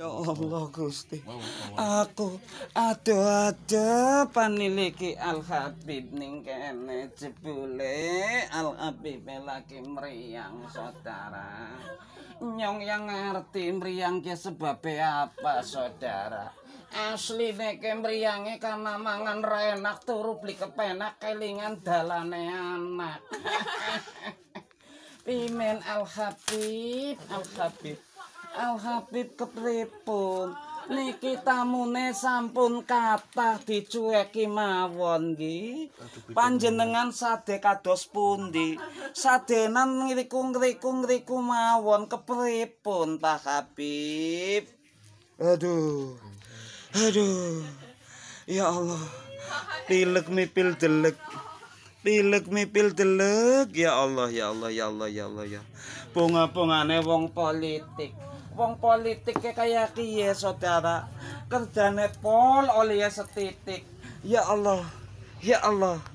Ya Allah Gusti. Aku ada-ada paniliki Al Habib ning kene jebule Al Habib lagi meriang saudara. Nyong yang ngerti meriang ki sebab apa saudara. Asli nek mriyange karena mangan renak turu beli kepenak kelingan dalane anak. Pimen Al Habib, Al Habib. Alhabib kepripun niki tamune sampun kathah dicueki mawon nggih panjenengan sade kados pundi sadenan ngriku ngriku ngriku mawon kepripun ta Habib aduh aduh ya Allah pilek mipil delek pilek mipil delek ya Allah ya Allah ya Allah ya Allah ya bunga-bungane wong politik wong politik kayak kiye saudara kerja pol oleh setitik ya Allah ya Allah